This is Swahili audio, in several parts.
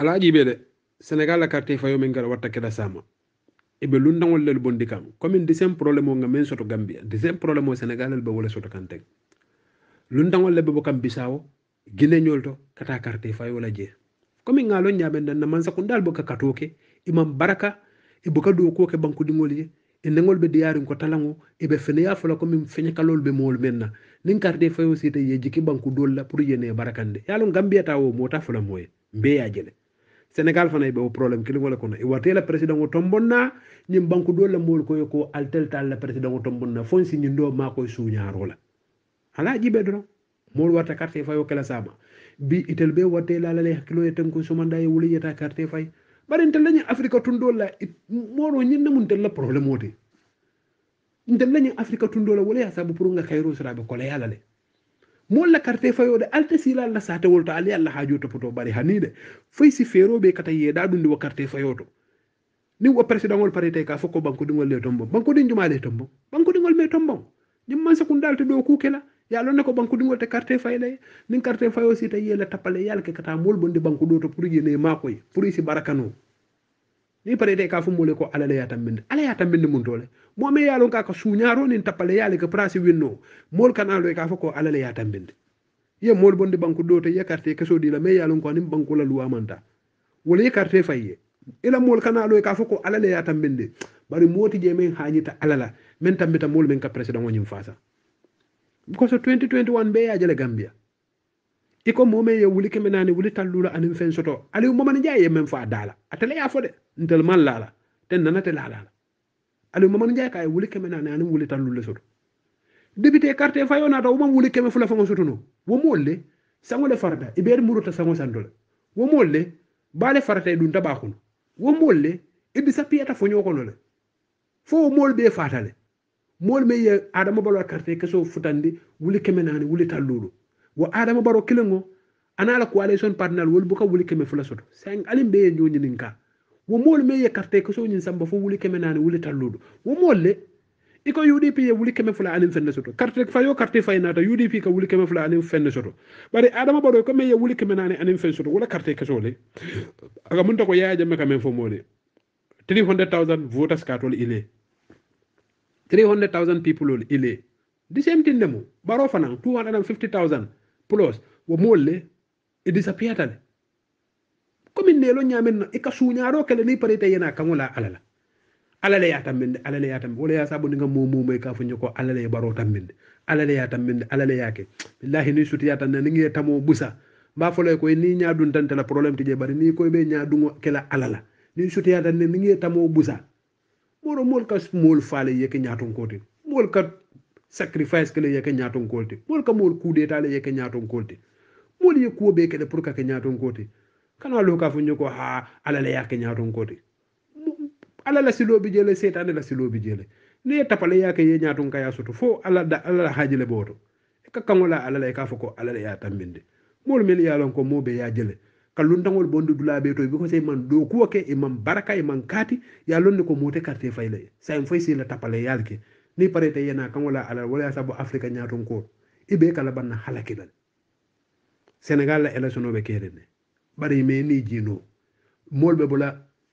ala senegal sénégal carte fayo min gara watta keda sama e be eɓe lundaŋol lel bondi kan commin disen probléme o nga men soto gambia deuxième problème o senegal el ɓe wole soto kan teg lundaŋol leɓe bo kam bisawo gine to kata carte wala je fayola jee commin ŋalon ñamen nan na mansakundal boka katoke imam baraka e boka ɗo koke bankudiŋol je e ndeŋol ɓe diyarin ko e talaŋo eɓe feneya fola komin feñakalol ɓe mool men na nin karde fayo sita ye jiki banku dol la pour yene barakande yalon gambiyata o mota fola moye jele sénégal fana ɓe o probléme kili wala kono iwatela président o tombonna ñin banque dole mool koyo ko tal la président o tombonna fon si ñin ɗo ma koye suñarola ala jiɓe doron mool watta carte fayo kela sama bi itel ɓe la la le kilo tan ko sumanda e wuliyata carte fay bari ntel lañi afrique tundola moro ñinna mum tel la probléme ote ntel afrika tundo la wala ya sabu pour nga kayro siraɓe la yalale molla karte fayoɗe alte sila allah sa tewol to ali allah hajo topoto ɓari hanide foy si feroɓe kata yeeɗa ɗum ndewo karte fayoto ni wo président ol parité ka fof ko bankudingol le tombon bankudin jumale tombon bankudingol me tombon jumman sakundal to ɗo kukela ya lonne ko bankudingol te karte fayla nin karte fayo si tayiyela tapale yalke kata molbonde bankuɗo to pour yene makoye pour si barakano ni pare de ka fu mole ko alala ya tambinde ala ya tambinde mun dole mo me ya lon ka ko suñaro ni tapale ya le ka prasi winno mol kana lo e ka fu ko alala ya tambinde ye mol bondi banku do to yakarte keso di la me ya lon ko ni banku la luwa manta wala yakarte fayye ila mol kana lo e ka fu ko alala ya tambinde bari moti je men hañita alala men tambita mol men ka president wonyim fasa ko so 2021 be ya jale gambia i ko moo ye wuli keme naani wuli tallu la aniŋ feŋ soto ali mamani jaa ye meŋ fo a daa la ate le ye a fo de ntelu maŋ laa la te nana te laa la la aliu mamani jaa ka ye wuli keme naani aniŋ wuli tallu le soto debite carte fayo naata wo maŋ wuli keme fula faŋo soto no wo moolu le saŋo le farata i beeri muruta saŋo santo le wo moolu le baa farata i ta baa kono wo moolu le i disapiyata foñoo kono le fo wo moolu bee faata le moolu meŋ ye adama balwa carte kesoo futandi wuli keme naani wuli talluulu wa adama baro kilingo ana la coalition partner wol buka wuli keme fula soto sang alim be nyo nyin nka wo mol me yakarte ko so nyin samba fo wuli keme nani wuli talludo wo molle iko udp ye wuli keme fula alim fenne soto carte fayo carte fay nata udp ka wuli keme fula alim fenne soto bari adama baro ko me ye wuli keme nani alim fenne soto wala carte ke sole aga mun to ko yaaja me kame fo mole 300000 voters katol ile 300000 people ol ile the same thing demo baro fanan 250000 plus wo molle e disappeata ne komin nelo ñamen na ika e suñaro kele ni parita yena kangola alala alala ya tamminde alala ya tamminde wala ya sabu ni ngam may e ka fo ñoko alala ya baro tamminde alala ya tamminde alala ya ke billahi ni suti ya tan ni ngi tamo busa mba fo lay koy ni ñaa dun tante la problème ti je bari ni koy be ñaa ñaadungo kela alala ni suti ya tan ni ngi tamo busa moro mol kas mol faale yeke ñaatun kote mol kat sacrifice kele yeke ñaton kolte mol ka mool coup d'état le yeke ñaton kolte mol ye kuwo be kele pour kake ñaton kolte kana lo ka funyo ko ha ala le yake ñaton kolte ala la silo bi jele setan la silo bi jele ne tapale yake ye ñaton kaya soto fo ala da ala la hajile boto e ka kangola ala le ka foko ala le ya tambinde mol mel ya lon ko mo be ya jele kalluntagol bonde dulaɓe to ko sey e man do kuwa ke e man baraka e man kati ya londe ko mote carte fayle sa sayen foy sila tapale yalke ni pare te yena kangola ala wala ya sabu afrika ñaton ko ibe kala banna halakilal senegal la election kere kerene bari me ni jino molɓe bula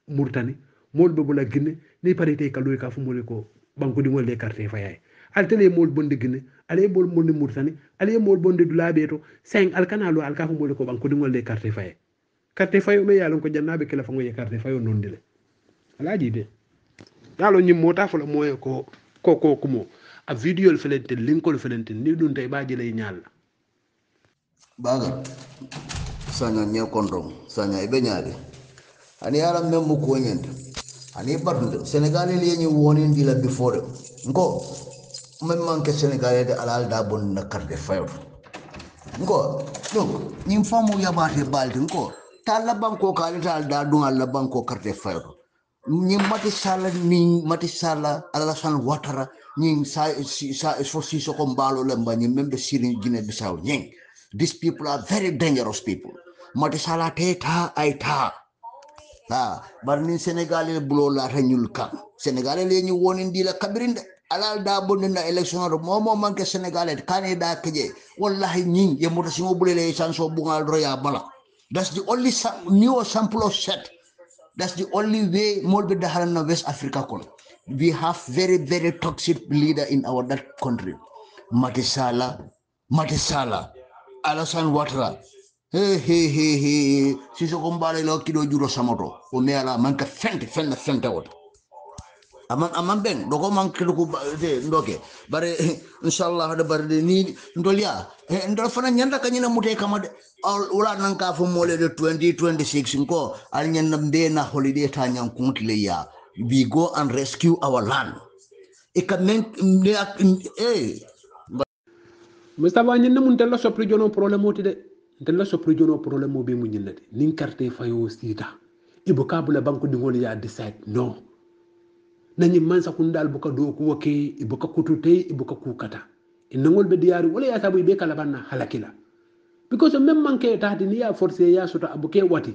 murtani molɓe bula guinne ni pare te kalu e ka fu mole ko bankudiŋol le carte fayaye altele ye mol bonde gine ala ye moolu bondi murtani ala ye moolu bondi dulaabe to cinq al kanalo al ka fu moolu ko bankudiŋol le carte faye carte fayo me yalon a lon ko jannaɓe kila faŋo ye carte fayo nondi le ala ji de ye a ñim moo ta fo la moye ko koko kumo a video le felente linko le felente ni dun tay baaji lay ñaal baga sanya nye kondong sanya ibe ñaade ani ala membu ko ñent ani batunde senegal le ñi woni ndi la before ngo même ke senegal de alal da bon na carte de fayo ngo donc ñi famu yabate balde ngo ta la banko ka ta da dun la banko carte de fayo ñi Macky Sall ni Macky Sall Alassane watara ñi sa sa so si so ko le mba ñi même de Syrie Guinée Bissau ñi these people are very dangerous people mati sala te ta ay ta ha bar senegal le bulo la ta ñul kam le ñu woni di la alal da ni na election ro mo mo manke Sénégalais candidat keje wallahi ñi yemo to simo bulele chanson bungal roya bala that's the only new sample of set That's the only way Molbe Dahalana West Africa call. We have very, very toxic leader in our that country. Matisala, Matisala, Alasan Watara. Hey, hey, hey, hey. Sisi kumbale lo kido juro samoto. Umeala manka fente, fente, fente wote. aman aman ben doko man kiluku de ndoke bare inshallah da bare de ni ndoliya he eh, ndol fana nyanda na mute kama de ula nan ka fu mole de 2026 ko al nyanda be na holiday ta nyang le ya we go and rescue our land e ak e ba nyanda mun tel sopri jono problème moti de tella sopri jono problème be mu nyinde ni nin carte fayo sita ibo kabula banko dingol ya decide no nañi man sakundal boka do ku wake e boka kutute e boka kukata en nangol be diyari wala ya tabu be kala banna halakila because même manke ta di niya forcé ya sota abuke wati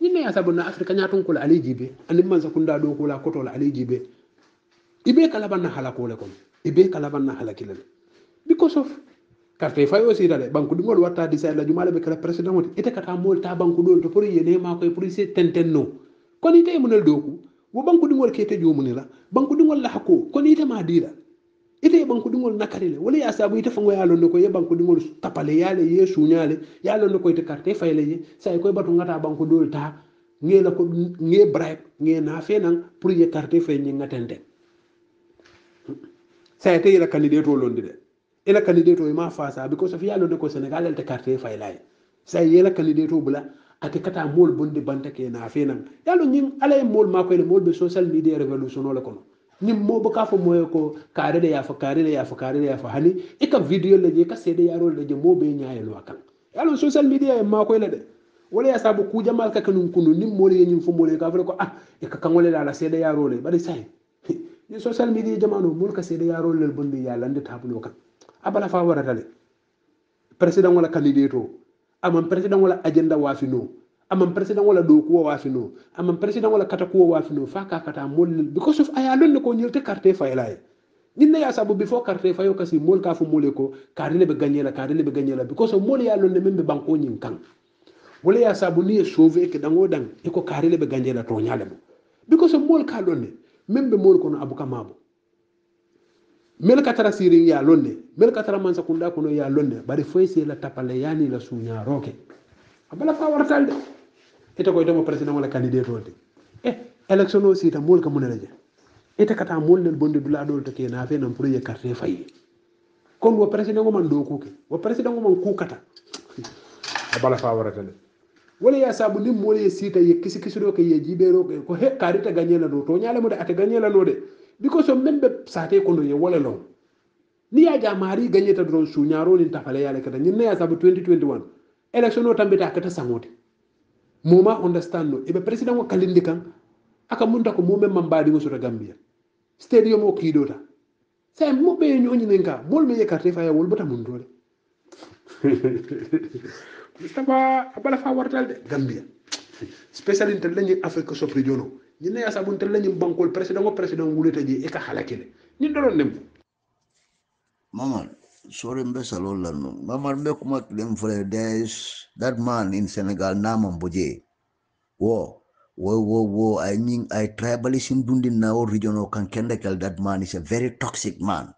ni ne ya tabu na afrika nya ton kula ali jibe ani man sakunda do kula koto la ali jibe ibe e kala banna halakole kon ibe kala banna halakila because of karte fay aussi dale banku di ngol watta di sayla jumaale be kala president wati ite kata mol ta banku do to pour yene ma ko pour se tenten no kon ite monal do ko wo la banku dingol la laha ko kono itema dira ite banku dingol nakari le wala ya sabu ite fango ya londe ko ye dingol tapale yale ye sunyale ya londe ko ite karte fayle ye say koy batu gata bankuɗol ta ŋe la ko ŋe bribe na nafe nan pour ye carte fay ngatende sayi te la candidate o londi de ila candidate o ima fasa because of ya londe ko sénégal elte carte faylaye sayi yela candidate o bula ate kata mool bondi banta ke na fe nan yalo nyin alay mool ma ko le mool be social media revolution le kono nim mo ba ka fo moyo ko kare de ya fa kare de ya fa kare de ya fa hani e ka video le je ka sede rol le je mo be nyaaye lo akal yalo social media e ma ko le de wala ya sabu ku jamal ka kanun kunu nim mool ye nyin fo mool ka fa ko ah e ka kangole la la sede rol le bari say ni social media jamano mool ka sede rol le bondi ya lande tabulo kan abala fa wara le president wala candidate aman president wala agenda wafino aman president wala dokuwo wafino aman president wala katakuwo wafino fa ka kata molle because of aya lonne ko nyilte carte faylay nin ne ya sabu before carte fayo kasi mol ka fu mole ko karile be gagner la karile be gagner la because of mole ya lonne membe banko nyin kan wala ya sabu ni sauver ke dango dang e ko karile be gagner la to nyale because of mol ka lonne membe mol kono abuka mabo mel ka tara siri ya londe mel ka tara mansa kunda kono ya londe bari foy se la tapale yani la suña roke abala fa wartal de ita koy dama president wala candidate wolde e eh, election o sita mol ka munela je ita kata mol nel bondi dula dol to ke na fe nan pour ye carte fay kon wo president ngo man do ke wo president ngo man kukata abala fa wartal wala ya sabu nim mol ye sita ye kisi kisi do ke ye jibero ko he karita ganyela do to nyala mo de ata ganyela no de because of member sate kono ye wala lo ni ya jamari ganye ta dron su nyaro ni ta fala yale kata nyinna ya sabu 2021 election o tambe ta kata samote moma understand no ibe president wa kalindikan aka munta ko mumen mambadi go sura gambia stadium o kidota sai mo be nyonyi ninka mol me ye karte fa ya wol bata mun dole mustafa abala fa wartal de gambia special intel lañi afrique sopri jono ñinna ya sabun tella bankul président president président wu wulete ji e ka halakile ñin dolon nem mama sorry sa lol la no mama mbe kuma dem fere des that man in senegal nama mboje wo wo wo wo i mean i tribalism dundin na o region o kan kendekel that man is a very toxic man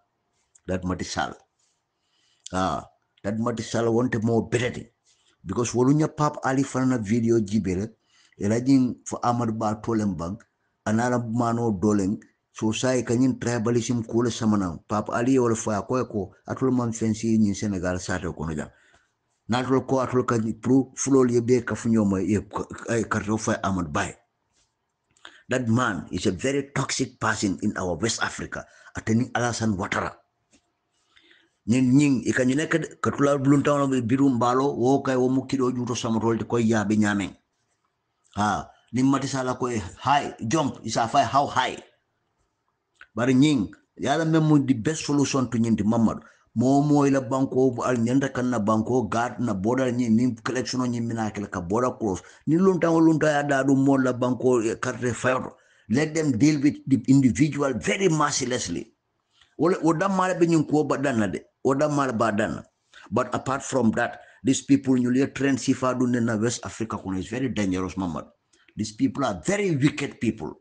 that matisal ah that matisal want more better because wolunya pap ali fana video jibere elajin fo amad ba tolen bang anala mano dolen sosai kanyin tribalism kula samana papa ali wala fa ko ko atul man fensi nyin senegal sata kono ja natul ko atul ka pro flol ye be ka funyo ma ye karto fa amad bay that man is a very toxic person in our west africa atani alasan watara ñin ñing i kañu katula buluntawono birum mbalo wo kay wo mukkiɗo juuto samotolde koye yaaɓe ñaameng ha nimmati sala koye hai jump isa fay how high bari ñing yala même mu di best solution to ñindi mamadou momo ila banko al ñanda kan banko gard na boda ñi ni collection ñi mina kel ka boda cross ni lunta lunta ya da mo la banko carte fayro let them deal with the individual very mercilessly wala wada mala be ñun ko de wada mala ba danna but apart from that These people nyulia trend sifa na West Africa kuna is very dangerous mamad. These people are very wicked people.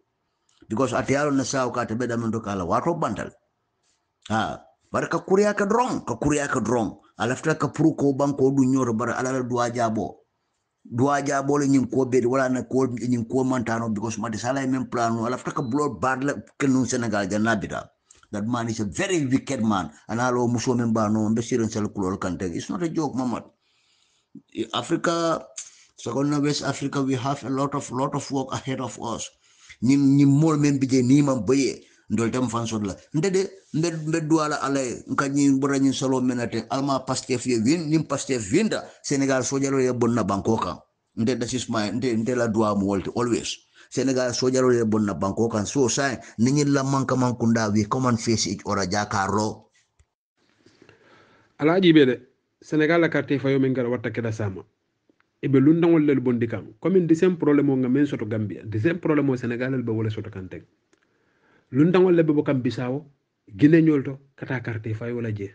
Because ati yaro na sao ka tebe damen kala waro bandal. Ha, bar ka kuriya ka drong, ka kuriya ka drong. Alafta ka puru ko bang ko du nyoro bar alala dua jabo. Dua jabo le ko wala na ko nyin ko mantano because mati sala men planu alafta ka blood badla kenun Senegal janabida. That man is a very wicked man. And alo muso men ba no mbesirin sel kulol It's not a joke, Mamad. Africa, Second West Africa, we have a lot of lot of work ahead of us. Ni ni mol men bije ni man baye ndol tam fan son la. Nde de nde mbe duala ala nka ni bura ni solo menate alma pastef ye vin ni pastef vinda Senegal sojalo ye bonna kan Nde da is my nde nde la dua mo always. Senegal sojalo ye bonna kan so sai ni la manka mankunda we come face it ora jakaro. Alaji be de senegal la carte fayo min gara watta keda sama e be eɓe lundagol lel bondi kam comme une deuxième problème nga men soto gambia deuxième problème au senegal le ɓe wole soto kante ten lundagol leɓe bokam bisawo gine ñolto kata carte je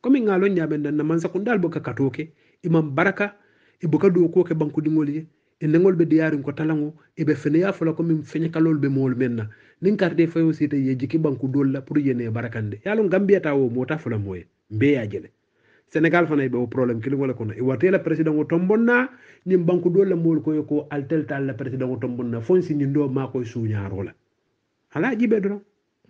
comme nga lo ñamen dan na man mansa kundal boka katoke imam baraka e boka do ko ke banku dingol ye e nengol be diyarin ko talango e be fene ya fola commin fenya kalol be mol menna nin carte fayo sita ye jiki banku dolla pour yene barakande yalo gambia tawo mota fola moye mbeya jele sénégal fana ibe o probléme kiliŋole kono iwate la président o tombonna ñiŋ banku dol la moolu koye ko altel tal la président o tombonna fonsi si ñiŋ do ma koye suñaro la ala jibe doron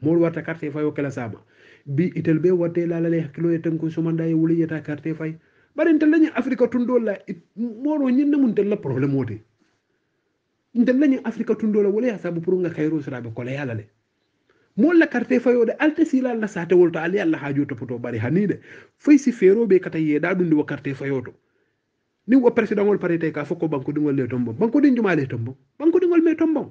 moolu warta carte fayo kela sama bi itel wate la la hakkilo kilo tan ko sumanda ye wuli yeta carte fay bari ntel lañiŋ afrika tundo la mooro ñiŋ nemu ntel la probléme ote ntel lañiŋ afrika tundo la wala ya sabu pour nga kayro siraɓe koleya la yalale mol la karte fayo de alte sila la sate wolto ali alla hajo to poto bari hanide fay si fero be kata yeda dum do karte fayoto ni wo president wol parete ka foko banko dingol le tombo banko din le tombo banko dingol me tombo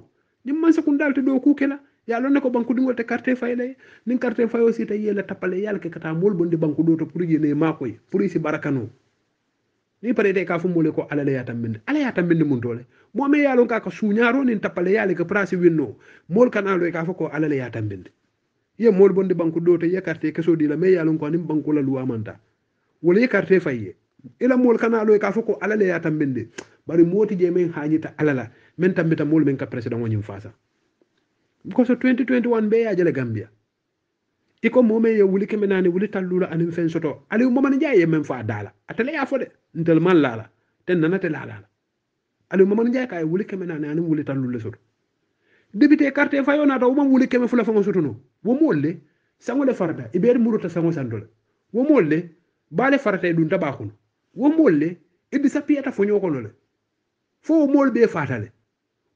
ni man sakun dalte do kukela ya ne ko banko dingol te karte fayle nin karte fayo si te yela tapale yalla ke kata mol bondi banko do to pour yene makoy pour si barakanu ni parede ka fu mole ko alala ya tamminde ala ya tamminde mun dole mo me yalon ka ko suñaro nin tapale yale ka prince winno mol kan alo e ka fu ko alala ya tamminde ye mol bonde banku do to yakarte keso di la me yalon ko nim banku la luwa manta wala yakarte fayye ila e mol kan alo e ka fu ko alala ya tamminde bari moti je men hajita alala men tambita mol men ka president wonim fasa ko so 2021 be ya jale gambia i ko moo meŋ ye wuli keme naani wuli tallu la fen soto aliw mamani jaa ye men fo a daa la ate fo de ntel man laa la te nana te laa la aliw mamani jaa ka a wuli keme naani aniŋ wuli tallu soto debite karte fayo naata wo maŋ wuli keme fula faŋo soto no wo moolu le saŋo le farata i beeri muruta saŋo santo le wo moolu le baale farata i dunta baa kono wo moolu le i disapiyata foñoo kono le fo wo be bee faata le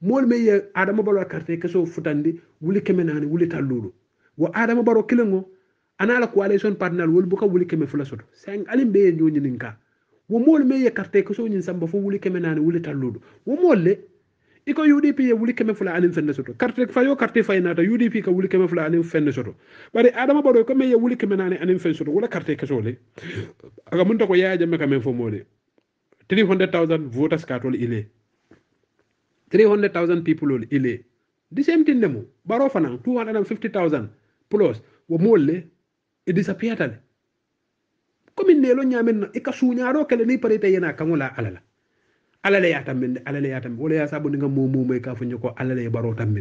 moolu meŋ ye adama balwa karte keso futandi wuli keme naani wuli talluulu wo adama baro kilengo anala coalition partner wol buka wuli keme fula soto sen alim be nyo nyin ka wo mol me ye carte ko so nyin samba fo wuli keme naani wuli talludo wo mol le iko udp ye wuli keme fula anin fenne soto carte fa yo carte fa nata udp ka wuli keme fula anin fenne soto bari adama baro ko me ye wuli keme naani anin fenne soto wala carte keso le aga mun ko yaaje me kame fo mole 300000 voters katol ile 300000 people ol ile the same thing demo baro fanan 250000 plus wo molle e le e disappeata le ne lo ñamen na e ka suñaaro kele ni parita yena kaŋo la ala la ala le yata mende ala wala ya sabu nga mo mo may ka fu ñuko alale ya baro tam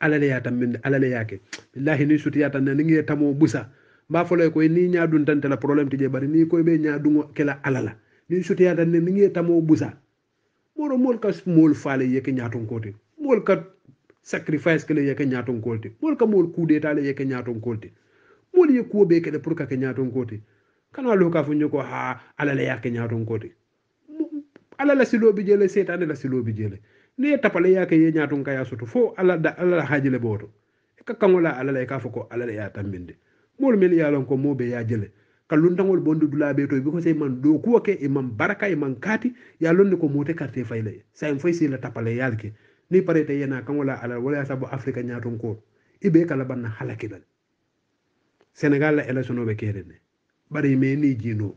alale ya le alale ya ke billahi ni suti ya tan na ngi tamo busa ba fo koy ni nya dun tan tala problem ti je bari ni koy be nya dun ke alala ni suti ya tan ne ngi tamo busa moro mol ka mol faale yeke nya ko te mol ka sacrifice kele yeke ñatonkolte mol kamol coup d' état le yeke ñatonkolte mol ye kuwo ɓe keɗe pour kake ñatonkolte kana loka fo ñoko ha alala yake ñatonkolte alala siloɓi jele setane la siloɓi jele ne ye tapale yake ye ñatonka ya soto fo alala hajile ɓooto e ka kaŋola alala e ka fo ko alala ya tambinde mol men yalonko moɓe ya jele ka lundagol bonde dulaɓe to ɓi kosa e man ɗo kuwoke e man baraka e man kaati ya londe ko mote karte fayle sayen foy sila tapale yalke ni parete yena kangola ala wala sabu afrika ñaton ko ibe kala banna halaki dal senegal la sono be kere ne bari me ni jino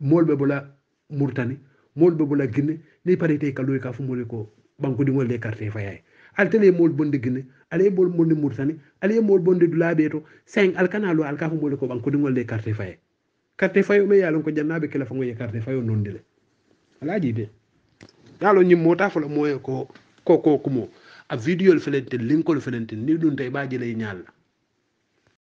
molbe bula murtani molbe bula guinne ni parete kalu e ka fu mole ko banku di ngol de carte e fayay al tele mol bonde guinne ale bol mol murtani ale mol bonde dula beto 5 al kanalo al ka fu mole ko banku di ngol de carte e fayay carte fayo me yalon ko jannabe kala fa ngoy carte fayo non dele alaji de yalo nyim mota la moye ko kokokumo a video fenente linkol fenente ni ɗum tawi i ley ñalla